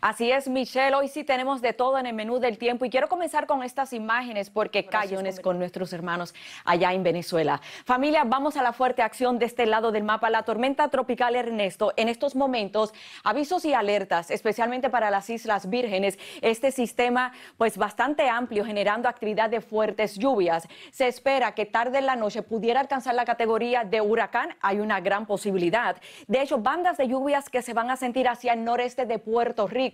Así es, Michelle. Hoy sí tenemos de todo en el menú del tiempo y quiero comenzar con estas imágenes porque callones con nuestros hermanos allá en Venezuela. Familia, vamos a la fuerte acción de este lado del mapa. La tormenta tropical Ernesto, en estos momentos, avisos y alertas, especialmente para las Islas Vírgenes. Este sistema, pues bastante amplio, generando actividad de fuertes lluvias. Se espera que tarde en la noche pudiera alcanzar la categoría de huracán. Hay una gran posibilidad. De hecho, bandas de lluvias que se van a sentir hacia el noreste de Puerto Rico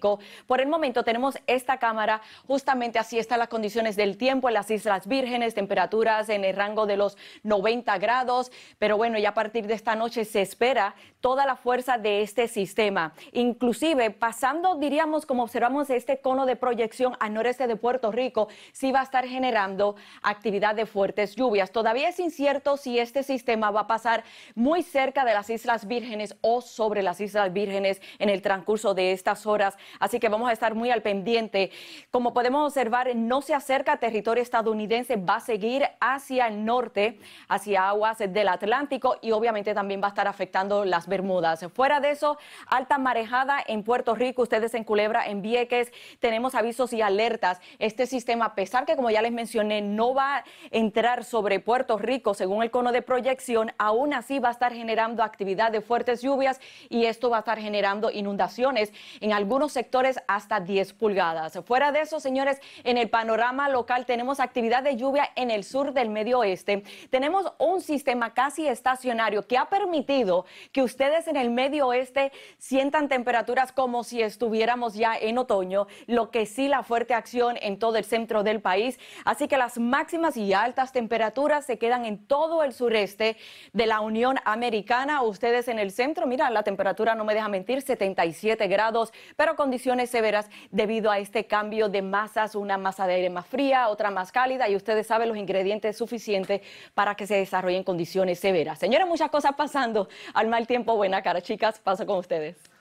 por el momento tenemos esta cámara, justamente así están las condiciones del tiempo en las Islas Vírgenes, temperaturas en el rango de los 90 grados, pero bueno, ya a partir de esta noche se espera toda la fuerza de este sistema, inclusive pasando, diríamos, como observamos este cono de proyección al noreste de Puerto Rico, sí va a estar generando actividad de fuertes lluvias. Todavía es incierto si este sistema va a pasar muy cerca de las Islas Vírgenes o sobre las Islas Vírgenes en el transcurso de estas horas así que vamos a estar muy al pendiente. Como podemos observar, no se acerca a territorio estadounidense, va a seguir hacia el norte, hacia aguas del Atlántico y obviamente también va a estar afectando las Bermudas. Fuera de eso, alta marejada en Puerto Rico, ustedes en Culebra, en Vieques, tenemos avisos y alertas. Este sistema, a pesar que como ya les mencioné, no va a entrar sobre Puerto Rico según el cono de proyección, aún así va a estar generando actividad de fuertes lluvias y esto va a estar generando inundaciones en algunos sectores hasta 10 pulgadas. Fuera de eso, señores, en el panorama local tenemos actividad de lluvia en el sur del medio oeste. Tenemos un sistema casi estacionario que ha permitido que ustedes en el medio oeste sientan temperaturas como si estuviéramos ya en otoño, lo que sí la fuerte acción en todo el centro del país. Así que las máximas y altas temperaturas se quedan en todo el sureste de la Unión Americana. Ustedes en el centro, mira, la temperatura no me deja mentir, 77 grados, pero con condiciones severas debido a este cambio de masas, una masa de aire más fría, otra más cálida y ustedes saben los ingredientes suficientes para que se desarrollen condiciones severas. Señores, muchas cosas pasando al mal tiempo. Buena cara, chicas, paso con ustedes.